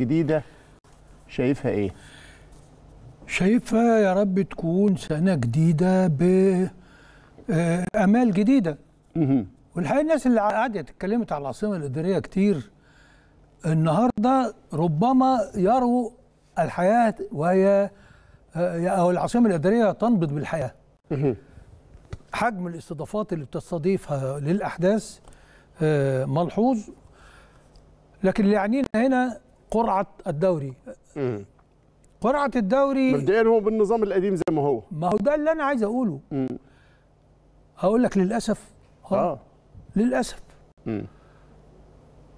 جديده شايفها ايه شايفها يا رب تكون سنه جديده بامال آه، جديده والحقيقه الناس اللي قعدت اتكلمت على العاصمه الاداريه كتير النهارده ربما يروا الحياه وهي آه، او العاصمه الاداريه تنبض بالحياه حجم الاستضافات اللي بتستضيفها للاحداث آه، ملحوظ لكن اللي يعنينا هنا قرعه الدوري مم. قرعه الدوري مبدئيا هو بالنظام القديم زي ما هو ما هو ده اللي انا عايز اقوله مم. هقول لك للاسف اه للاسف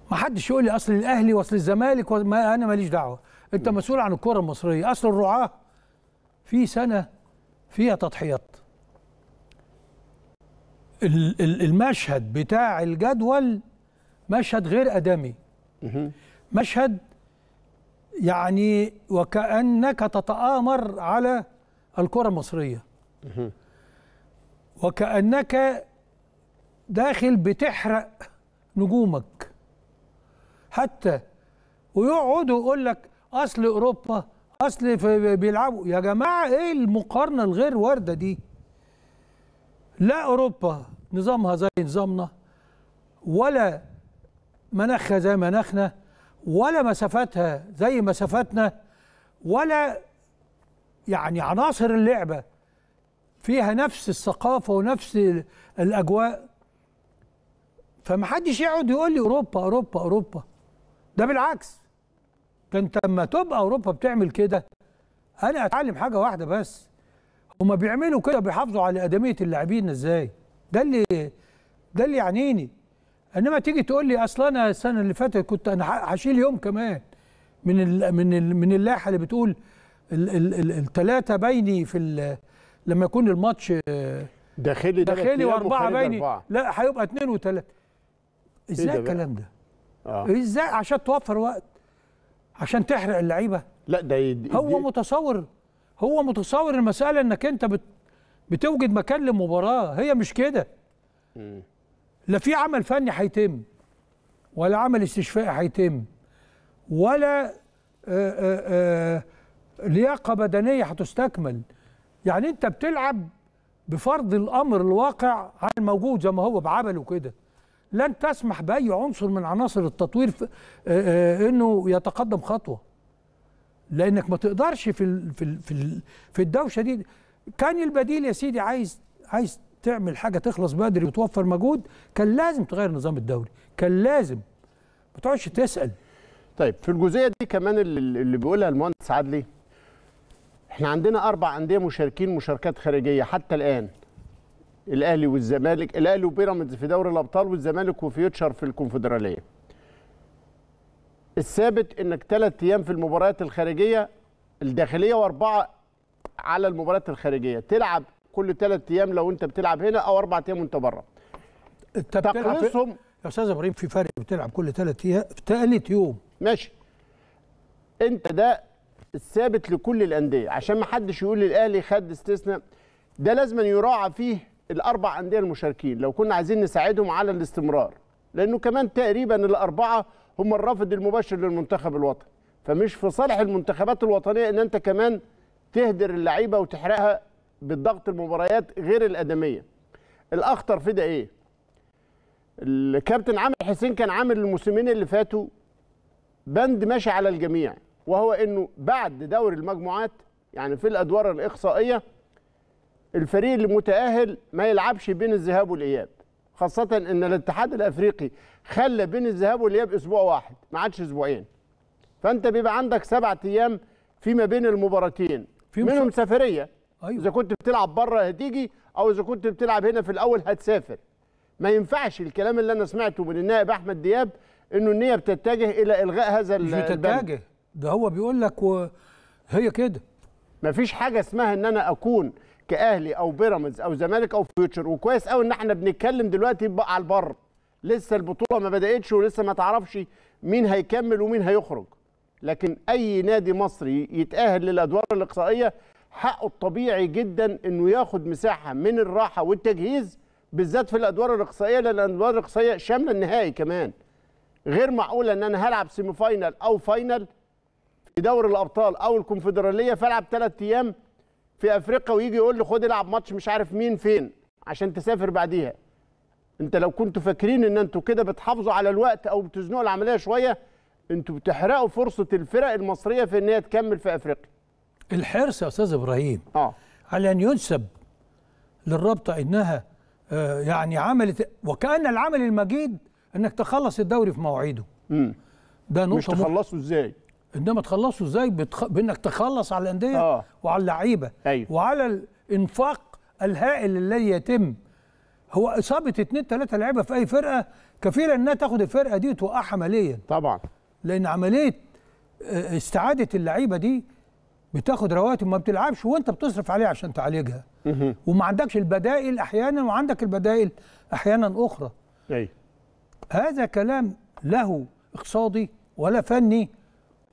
ما حدش يقول لي اصل الاهلي واصل الزمالك وما انا ماليش دعوه انت مم. مسؤول عن الكره المصريه اصل الرعاه في سنه فيها تضحيات المشهد بتاع الجدول مشهد غير ادمي مشهد يعني وكأنك تتآمر على الكرة المصرية وكأنك داخل بتحرق نجومك حتى ويقعد يقول لك اصل اوروبا اصل بيلعبوا يا جماعه ايه المقارنه الغير وارده دي لا اوروبا نظامها زي نظامنا ولا مناخها زي مناخنا ولا مسافاتها زي مسافاتنا ولا يعني عناصر اللعبة فيها نفس الثقافة ونفس الأجواء فمحدش يقعد يقول لي أوروبا أوروبا أوروبا ده بالعكس ده أنت لما تبقى أوروبا بتعمل كده أنا أتعلم حاجة واحدة بس هما بيعملوا كده بيحافظوا على أدمية اللاعبين إزاي ده اللي ده اللي يعنيني انما تيجي تقول لي اصل انا السنه اللي فاتت كنت انا هشيل يوم كمان من الـ من الـ من اللائحه اللي بتقول الثلاثه بيني في لما يكون الماتش داخلي داخلي واربعه بيني لا هيبقى اثنين وثلاثه إيه ازاي إيه الكلام ده؟ آه. ازاي عشان توفر وقت عشان تحرق اللعيبه لا ده يد... هو متصور هو متصور المساله انك انت بت... بتوجد مكان للمباراه هي مش كده لا في عمل فني هيتم ولا عمل استشفائي هيتم ولا آآ آه، آآ آه، آه، لياقه بدنيه هتستكمل يعني انت بتلعب بفرض الامر الواقع على الموجود زي ما هو بعمله كده لن تسمح باي عنصر من عناصر التطوير انه يتقدم خطوه لانك ما تقدرش في في في الدوشه دي كان البديل يا سيدي عايز عايز تعمل حاجه تخلص بدري وتوفر مجهود كان لازم تغير نظام الدوري كان لازم ما تقعدش تسال طيب في الجزئيه دي كمان اللي بيقولها المهندس عدلي احنا عندنا اربع انديه مشاركين مشاركات خارجيه حتى الان الاهلي والزمالك الاهلي وبيراميدز في دوري الابطال والزمالك وفيوتشر في الكونفدراليه الثابت انك ثلاث ايام في المباريات الخارجيه الداخليه واربعه على المباريات الخارجيه تلعب كل ثلاث ايام لو انت بتلعب هنا او اربع ايام وانت بره تقليصهم يا استاذ ابراهيم في فرق بتلعب كل ثلاث ايام ثالث يوم ماشي انت ده الثابت لكل الانديه عشان ما حدش يقول الاهلي خد استثناء ده لازم يراعى فيه الاربع انديه المشاركين لو كنا عايزين نساعدهم على الاستمرار لانه كمان تقريبا الاربعه هم الرافد المباشر للمنتخب الوطني فمش في صالح المنتخبات الوطنيه ان انت كمان تهدر اللعيبه وتحرقها بالضغط المباريات غير الادميه الاخطر في ده ايه الكابتن عامر حسين كان عامل الموسمين اللي فاتوا بند ماشي على الجميع وهو انه بعد دوري المجموعات يعني في الادوار الاقصائيه الفريق المتاهل ما يلعبش بين الذهاب والاياب خاصه ان الاتحاد الافريقي خلى بين الذهاب والاياب اسبوع واحد ما عادش اسبوعين فانت بيبقى عندك سبعة ايام فيما بين المباراتين منهم سفريه أيوة. اذا كنت بتلعب بره هتيجي او اذا كنت بتلعب هنا في الاول هتسافر ما ينفعش الكلام اللي انا سمعته من النائب احمد دياب انه النيه بتتجه الى الغاء هذا مش بتتجه ده هو بيقول لك و... هي كده فيش حاجه اسمها ان انا اكون كاهلي او بيراميدز او زمالك او فيوتشر وكويس قوي ان احنا بنتكلم دلوقتي بقى على البر لسه البطوله ما بداتش ولسه ما تعرفش مين هيكمل ومين هيخرج لكن اي نادي مصري يتاهل للادوار الاقصائيه حقه الطبيعي جدا انه ياخد مساحه من الراحه والتجهيز بالذات في الادوار الاقصائيه لان الادوار الاقصائيه شامله النهائي كمان غير معقوله ان انا هلعب سيمي فاينل او فاينل في دوري الابطال او الكونفدراليه فالعب ثلاث ايام في افريقيا ويجي يقول لي خد العب ماتش مش عارف مين فين عشان تسافر بعديها انت لو كنتوا فاكرين ان انتوا كده بتحافظوا على الوقت او بتزنقوا العمليه شويه انتوا بتحرقوا فرصه الفرق المصريه في ان هي تكمل في افريقيا الحرص يا استاذ ابراهيم اه على ان ينسب للرابطه انها آه يعني عملت وكان العمل المجيد انك تخلص الدوري في مواعيده امم ده نقطه مش تخلصه ازاي انما تخلصه ازاي بتخ... بانك تخلص على الانديه آه. وعلى اللعيبه أيوه. وعلى الانفاق الهائل الذي يتم هو اصابه اثنين ثلاثه لعيبه في اي فرقه كفيله انها تاخد الفرقه دي وتوقعها ماليا طبعا لان عمليه آه، استعاده اللعيبه دي بتاخد رواتب ما بتلعبش وانت بتصرف عليها عشان تعالجها وما عندكش البدائل احيانا وعندك البدائل احيانا اخرى أي. هذا كلام له اقتصادي ولا فني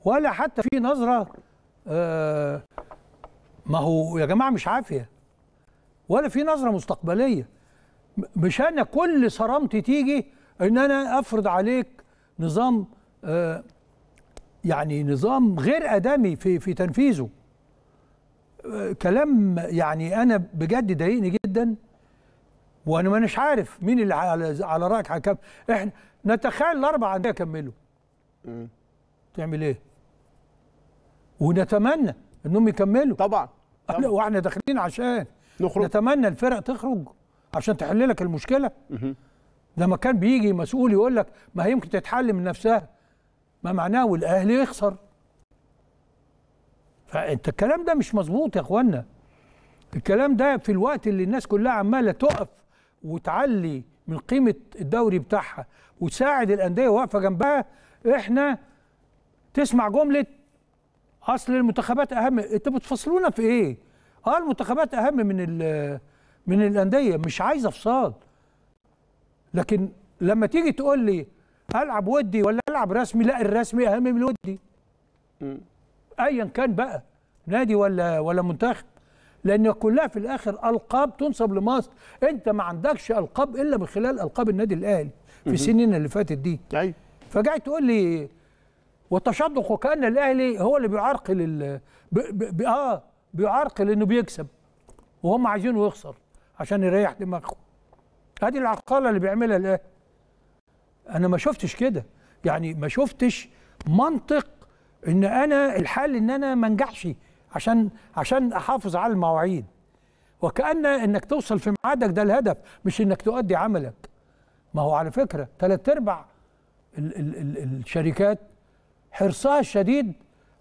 ولا حتى في نظره آه ما هو يا جماعه مش عافيه ولا في نظره مستقبليه مش انا كل صرامتي تيجي ان انا افرض عليك نظام آه يعني نظام غير ادمي في في تنفيذه آه، كلام يعني انا بجد ضايقني جدا وانا مانيش عارف مين اللي على على رايك هيكمل احنا نتخيل الاربع انديه يكملوا تعمل ايه ونتمنى انهم يكملوا طبعا, طبعا. واحنا داخلين عشان نخرج نتمنى الفرق تخرج عشان تحل لك المشكله لما كان بيجي مسؤول يقول لك ما هي يمكن تتحل من نفسها ما معناه والاهلي يخسر فانت الكلام ده مش مظبوط يا اخوانا الكلام ده في الوقت اللي الناس كلها عماله تقف وتعلي من قيمه الدوري بتاعها وتساعد الانديه واقفه جنبها احنا تسمع جمله اصل المنتخبات اهم انتوا بتفصلونا في ايه اه المنتخبات اهم من من الانديه مش عايز افصال لكن لما تيجي تقول لي العب ودي ولا العب رسمي لا الرسمي اهم من الودي ايا كان بقى نادي ولا ولا منتخب لان كلها في الاخر القاب تنصب لمصر انت ما عندكش القاب الا من خلال القاب النادي الاهلي في السنين اللي فاتت دي ايوه فجاي تقول لي وتشدق وكان الاهلي هو اللي بيعرقل ال... ب... ب... ب... اه بيعرقل انه بيكسب وهم عايزينه يخسر عشان يريح دماغهم هذه العقاله اللي بيعملها الاهلي انا ما شفتش كده يعني ما شفتش منطق ان انا الحل ان انا ما انجحش عشان عشان احافظ على المواعيد وكان انك توصل في ميعادك ده الهدف مش انك تؤدي عملك ما هو على فكره ثلاث ارباع الشركات حرصها الشديد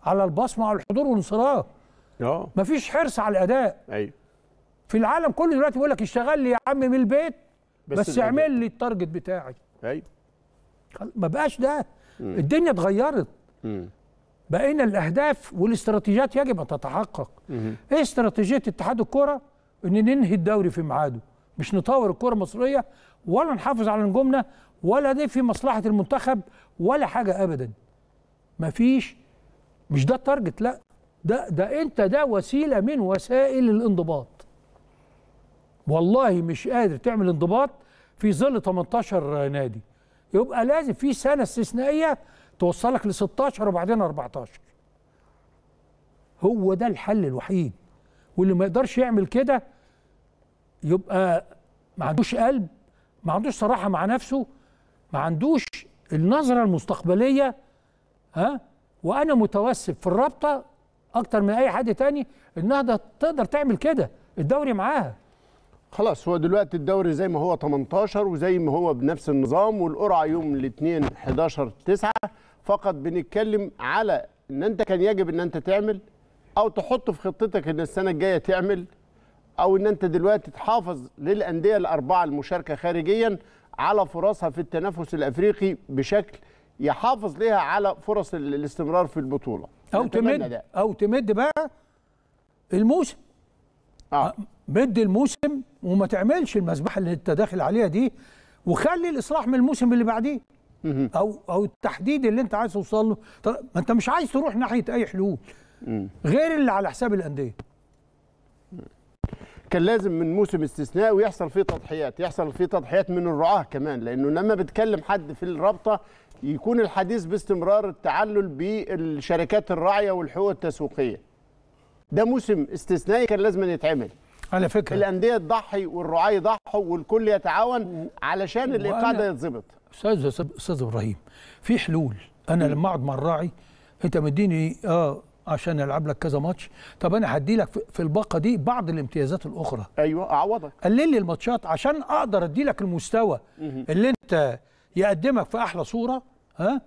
على البصمه على الحضور والانصراف اه مفيش حرص على الاداء ايوه في العالم كله دلوقتي بيقول لك اشتغل لي يا عم من البيت بس, بس اعمل لي التارجت بتاعي ايوه ما بقاش ده الدنيا اتغيرت بقينا الاهداف والاستراتيجيات يجب ان تتحقق ايه استراتيجيه اتحاد الكره ان ننهي الدوري في ميعاده مش نطور الكره المصريه ولا نحافظ على نجومنا ولا دي في مصلحه المنتخب ولا حاجه ابدا مفيش مش ده التارجت لا ده ده انت ده وسيله من وسائل الانضباط والله مش قادر تعمل انضباط في ظل 18 نادي يبقى لازم في سنه استثنائيه توصلك ل 16 وبعدين 14 هو ده الحل الوحيد واللي ما يقدرش يعمل كده يبقى ما عندوش قلب ما عندوش صراحه مع نفسه ما عندوش النظره المستقبليه ها وانا متوسف في الرابطه اكتر من اي حد تاني النهضة تقدر تعمل كده الدوري معاها خلاص هو دلوقتي الدوري زي ما هو 18 وزي ما هو بنفس النظام والقرعه يوم الاثنين 11 9 فقط بنتكلم على ان انت كان يجب ان انت تعمل او تحط في خطتك ان السنه الجايه تعمل او ان انت دلوقتي تحافظ للانديه الاربعه المشاركه خارجيا على فرصها في التنافس الافريقي بشكل يحافظ ليها على فرص الاستمرار في البطوله او تمد ده. او تمد بقى الموسم آه. مد الموسم وما تعملش المذبحه اللي انت داخل عليها دي وخلي الاصلاح من الموسم اللي بعديه او او التحديد اللي انت عايز توصل له ما انت مش عايز تروح ناحيه اي حلول غير اللي على حساب الانديه كان لازم من موسم استثنائي يحصل فيه تضحيات يحصل فيه تضحيات من الرعاه كمان لانه لما بتكلم حد في الرابطه يكون الحديث باستمرار التعلل بالشركات الراعيه والحقوق التسويقيه ده موسم استثنائي كان لازم يتعمل على فكره الانديه تضحي والرعاة يضحوا والكل يتعاون علشان الايقاع ده يتظبط استاذ استاذ ابراهيم في حلول انا لما اقعد مع الراعي انت مديني اه عشان العب لك كذا ماتش طب انا هدي لك في الباقه دي بعض الامتيازات الاخرى ايوه اعوضك قلل لي الماتشات عشان اقدر ادي لك المستوى اللي انت يقدمك في احلى صوره ها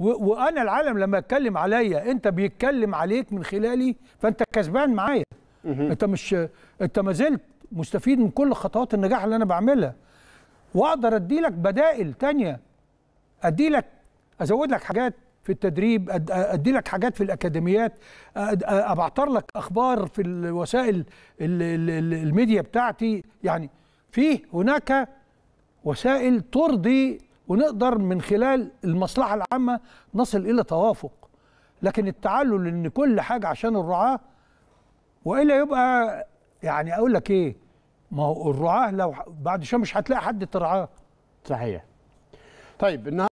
وانا العالم لما يتكلم عليا انت بيتكلم عليك من خلالي فانت كسبان معايا انت مش انت ما زلت مستفيد من كل خطوات النجاح اللي انا بعملها واقدر ادي لك بدائل تانية ادي لك ازود لك حاجات في التدريب ادي لك حاجات في الاكاديميات ابعتر لك اخبار في الوسائل الميديا بتاعتي يعني فيه هناك وسائل ترضي ونقدر من خلال المصلحه العامه نصل الى توافق لكن التعلل ان كل حاجه عشان الرعاه والا يبقى يعني اقول لك ايه ما هو الرعاه لو بعد شويه مش هتلاقي حد ترعاه صحيح طيب النهارده